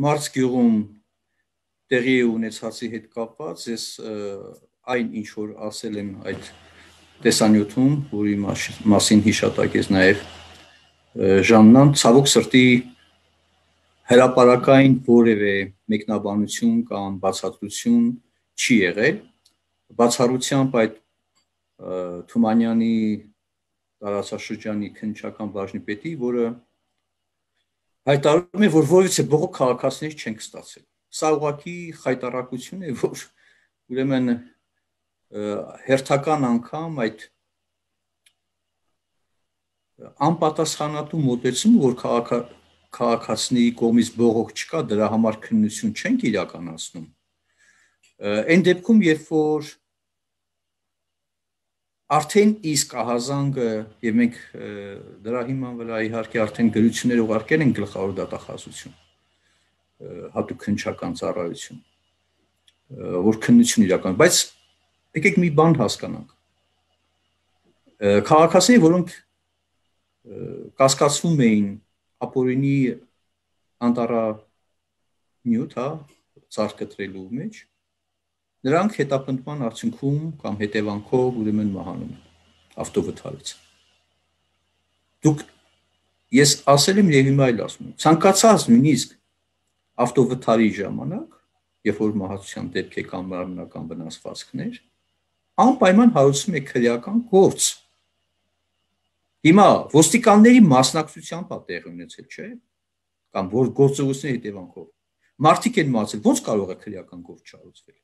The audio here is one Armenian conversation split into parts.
Մարս գյուղում տեղի ունեցածի հետ կապված ես այն ինչ որ ասել եմ այդ տեսանյութում, որի մասին հիշատակեց նաև Ժաննան, ցավոք սրտի հրաապարական որևէ մեկնաբանություն կամ բացատրություն չի եղել բացառությամբ այդ Թումանյանի տարածաշրջանի քնչական բաժնի պետի, որը հայտարարում է, որ որևիցե բողոք քաղաքացիներ չենք ստացել։ Սա ուղղակի խայտարակություն է, որ ուրեմն հերթական անգամ այդ անպատասխանատու մոտեցումը, որ քաղաքական քաղաքացիների կողմից բողոք չկա, դրա համար քննություն չենք իրականացնում։ Այն դեպքում, երբ որ արդեն իսկ ահազանգը եւ մենք դրա հիման վրա իհարկե արդեն գրություններ ուղարկել են գլխավոր դատախազություն հատուկ քնչական ծառայություն որ քննություն իրական բայց եկեք մի բան հասկանանք քաղաքացիները որոնք կասկածվում էին ապօրինի անտարա նյութ հա ցարկ կտրելու մեջ Նրանք հետապնդման արդյունքում կամ հետևանքով ուրեմն մահանում են ավտովթարից։ Դուք ես ասել եմ եւ հիմա այլ ասում եմ։ Ցանկացած նույնիսկ ավտովթարի ժամանակ, երբ որ մահացության դեպք է կամ մարմնական վնասվածքներ, անպայման հարուցում է քրեական գործ։ Հիմա ոստիկանների մասնակցությամբ է տեղի ունեցել, չէ՞, կամ որ գործողությունների հետևանքով մարդիկ են մահացել, ո՞նց կարող է քրեական գործ չառուցվել։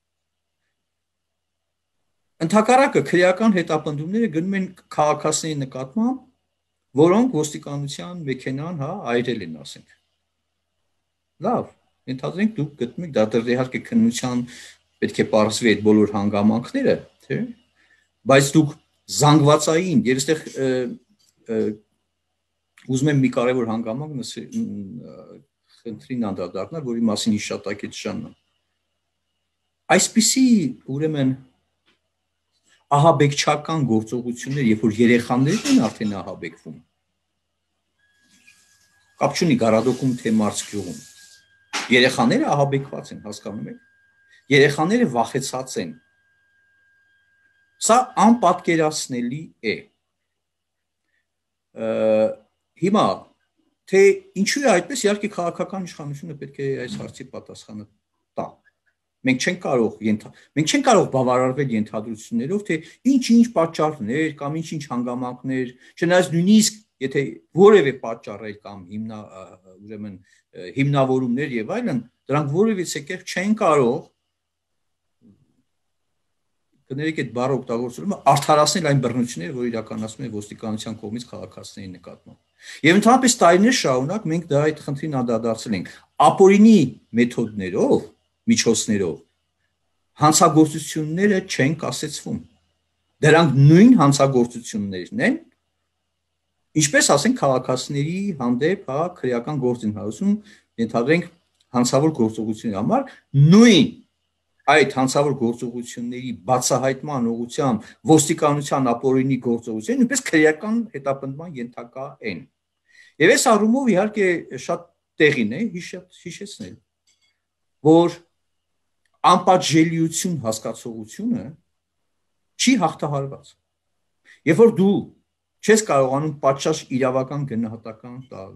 Ընթակարակը քրեական հետապնդումները գնում են քաղաքացիների նկատմամբ, որոնք ոստիկանության մեքենան, հա, այրել են, ասենք։ Լավ, ենթադրենք դուք գտնում եք դա դեռ իհարկե քննության պետք է բարձվի այդ բոլոր հանգամանքները, թե բայց դուք զանգվածային, եւ այստեղ ուզում եմ մի կարևոր հանգամանք խնդրին անդրադառնալ, որի մասին հիշատակեց Շաննան։ Այսպիսի ուրեմն ահաբեկչական գործողություններ, երբ որ երեխաներն են արդեն ահաբեկվում։ Կապ չունի գարադոկում թե մարսկյուղում։ Երեխաները ահաբեկված են, հասկանում եք։ Երեխաները վախեցած են։ Սա անպատկերացնելի է։ Ա, Հիմա թե ինչու է այդպես իհարկե քաղաքական իշխանությունը պետք է այս հարցի պատասխանը Մենք չենք կարող մենք չենք կարող բավարարվել ենթադրություններով, թե ինչ-ինչ պատճառներ կամ ինչ-ինչ հանգամանքներ, չնայած նույնիսկ եթե որևէ պատճառեր կամ հիմնա ուրեմն հիմնավորումներ եւ այլն, դրանք որևիցե կերպ չեն կարող կներեք այդ բառը օգտագործումը արդարացնել այն բռնությունները, որ իրականացում է ոստիկանության կողմից քաղաքացիների նկատմամբ։ Եվ ընդհանրապես տարիներ շարունակ մենք դա այդ խնդրին անդրադարձել ենք ապօրինի մեթոդներով միջոցներով հանցագործությունները չեն կասեցվում։ Դրանք նույն հանցագործություններն են, ինչպես ասենք քաղաքացիների հանդեպ, հա, քրեական գործընթացում ենթադրենք հանցավոր գործողությունների համար նույն այդ հանցավոր գործողությունների բացահայտման ուղղությամբ ոստիկանության ապօրինի գործողությունը նույնպես քրեական հետապնդման ենթակա են։ Եվ այս առումով իհարկե շատ տեղին է հիշեցնել, որ անպատժելիություն հասկացողությունը չի հաղթահարված։ Երբ որ դու չես կարողանում պատշաճ իրավական գնահատական տալ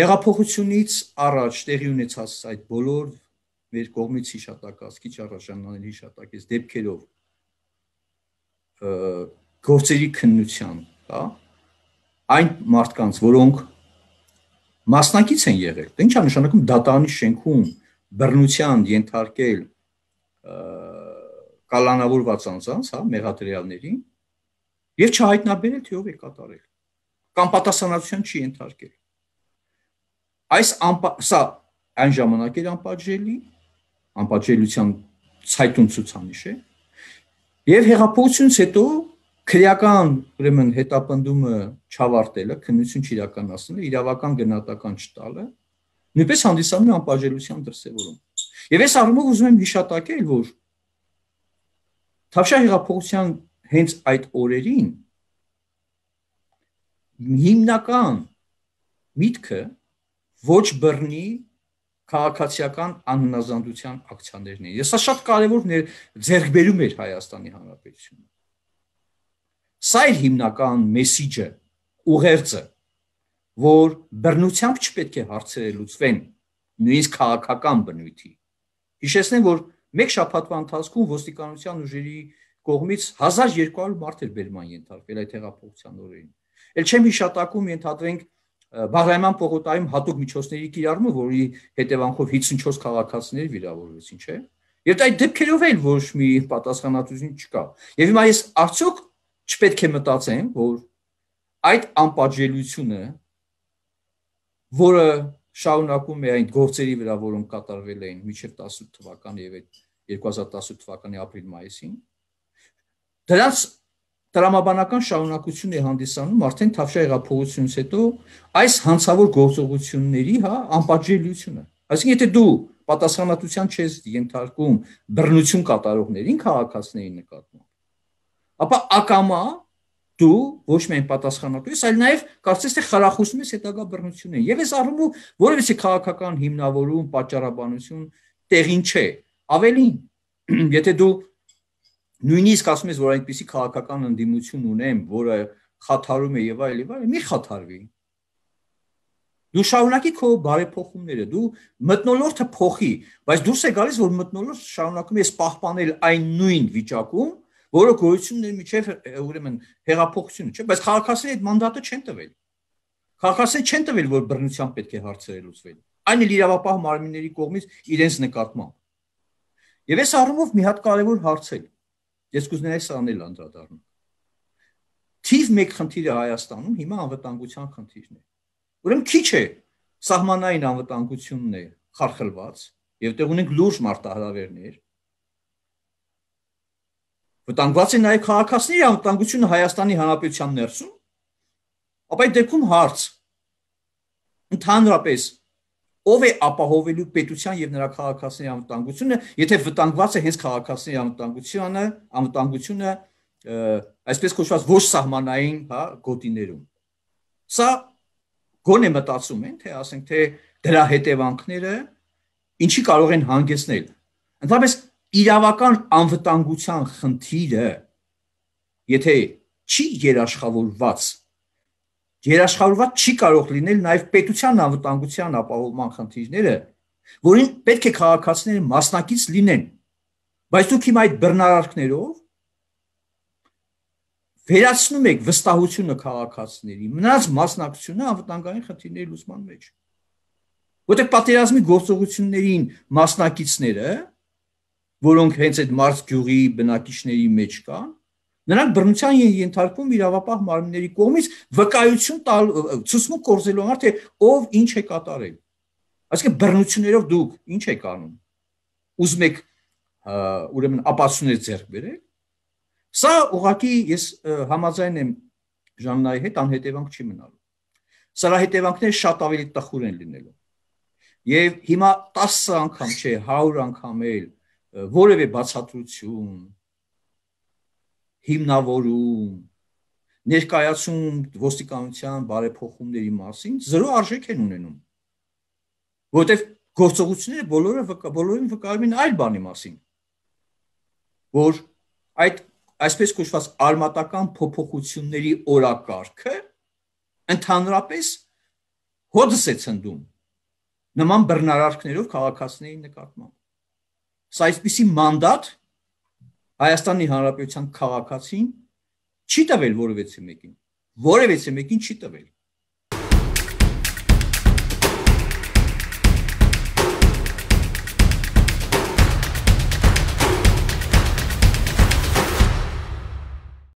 հեղափոխությունից առաջ տեղի ունեցած այդ բոլոր մեր կողմից հիշատակած քիչ առաջանալի հիշատակից դեպքերով գործերի քննության, հա այն մարդկանց, որոնք մասնակից են եղել։ Դա ի՞նչ է նշանակում դատարանի շենքում բռնության ենթարկել կալանավորված անձանց, հա, մեղադրյալներին եւ չհայտնաբերել թե ով է կատարել կամ պատասխանատվության չի ենթարկել։ Այս անպա, սա այն ժամանակ էր անպատժելի, անպատժելիության ցայտուն ցուցանիշ է։ Եվ հեղափոխությունից հետո քրեական, ուրեմն հետապնդումը չավարտելը, քննություն չիրականացնելը, իրավական գնահատական չտալը, չտ նույնպես հանդիսանում է անպաշելիության դրսևորում։ Եվ այս առումով ուզում եմ հիշատակել, որ Թավշյա հեղափոխության հենց այդ օրերին հիմնական միտքը ոչ բռնի քաղաքացիական աննազանդության ակցիաներն էին։ Ես սա շատ կարևոր ձերբերում էր Հայաստանի Հանրապետությունը։ Սա էր հիմնական մեսիջը, ուղերձը որ բռնությամբ չպետք է հարցերը լուծվեն նույնիսկ քաղաքական բնույթի։ Հիշեցնեմ, որ մեկ շաբաթվա ընթացքում ոստիկանության ուժերի կողմից 1200 մարդ էր բերման ենթարկվել այդ հեղափոխության օրերին։ Էլ չեմ հիշատակում ենթադրենք Բաղրայման փողոցայում հատուկ միջոցների կիրառումը, որի հետևանքով 54 քաղաքացիներ վիրավորվեցին, չէ՞։ Եթե այդ դեպքերով էլ ոչ մի պատասխանատվություն չկա։ Եվ հիմա ես արդյոք չպետք է մտածեմ, որ այդ անպատժելիությունը որը շարունակում է այն գործերի վրա, որոնք կատարվել էին մինչև 18 թվականի եւ 2018 թվականի ապրիլ-մայիսին։ Դրանց տրամաբանական շարունակություն է հանդիսանում արդեն Թավշյա հեղափոխությունից հետո այս հանցավոր գործողությունների, հա, անպատժելիությունը։ Այսինքն եթե դու պատասխանատվության չես ենթարկում բռնություն կատարողներին քաղաքացիների նկատմամբ, ապա ակամա դու ոչ միայն պատասխանատու ես, այլ նաև կարծես թե խրախուսում ես հետագա բռնություններին։ Եվ այս առումով որևէսի քաղաքական հիմնավորում, պատճառաբանություն տեղին չէ։ Ավելին, եթե դու նույնիսկ ասում ես, որ այնպիսի քաղաքական ընդդիմություն ունեմ, որը խաթարում է եւ այլ եւ այլ, մի խաթարվի։ Դու շարունակի քո բարեփոխումները, դու մտնոլորտը փոխի, բայց դուրս է գալիս, որ մտնոլորտ շարունակում ես պահպանել այն նույն վիճակում, որը գոյությունն էր միջև ուրեմն հեղափոխությունը, չէ՞, բայց քաղաքացիները այդ մանդատը չեն տվել։ Քաղաքացիները չեն տվել, որ բռնության պետք է հարցերը լուծվեն։ Այն էլ իրավապահ մարմինների կողմից իրենց նկատմամբ։ Եվ այս առումով մի հատ կարևոր հարց է։ Ես կուզենայի սա անել անդրադառնալ։ Թիվ 1 խնդիրը Հայաստանում հիմա անվտանգության խնդիրն է։ Ուրեմն քիչ է սահմանային անվտանգությունն է խարխլված, եւ տեղ ունենք լուրջ մարտահրավերներ, վտանգված են նաև քաղաքացիների անվտանգությունը Հայաստանի Հանրապետության ներսում, ապա այդ դեպքում հարց ընդհանրապես ով է ապահովելու պետության եւ նրա քաղաքացիների անվտանգությունը, եթե վտանգված է հենց քաղաքացիների անվտանգությունը, անվտանգությունը այսպես կոչված ոչ սահմանային, հա, գոտիներում։ Սա գոնե մտածում են, թե ասենք թե դրա հետևանքները ինչի կարող են հանգեցնել։ Ընդհանրապես իրավական անվտանգության խնդիրը եթե չի երաշխավորված երաշխավորված չի կարող լինել նաև պետության անվտանգության ապահովման խնդիրները, որին պետք է քաղաքացիները մասնակից լինեն։ Բայց դուք հիմա այդ բռնարարքներով վերացնում եք վստահությունը քաղաքացիների, մնաց մասնակցությունը անվտանգային խնդիրների լուծման մեջ։ Որտեղ պատերազմի գործողություններին մասնակիցները որոնք հենց այդ Մարս գյուղի բնակիչների մեջ կան, նրանք բռնության են ենթարկվում իրավապահ մարմինների կողմից վկայություն տալ ցուցմունք կորզելու համար թե ով ինչ է կատարել։ Այսինքն բռնություններով դուք ինչ եք անում։ Ուզում եք ուրեմն ապացուցներ ձեռք բերել։ Սա ուղղակի ես համաձայն եմ Ժաննայի հետ անհետևանք չի մնալու։ Սրա հետևանքները շատ ավելի տխուր են լինելու։ Եվ հիմա 10 անգամ չէ, 100 անգամ էլ որևէ բացատրություն հիմնավորում ներկայացում ոստիկանության բարեփոխումների մասին զրո արժեք են ունենում որտեվ գործողությունները բոլորը բոլորին վկայում են այլ բանի մասին որ այդ այսպես կոչված արմատական փոփոխությունների օրակարգը ընդհանրապես հոդս է ցնդում նման բռնարարքներով քաղաքացիների նկատմամբ Սա այսպիսի մանդատ Հայաստանի Հանրապետության քաղաքացին չի տվել որևէ մեկին։ Որևէ մեկին չի տվել։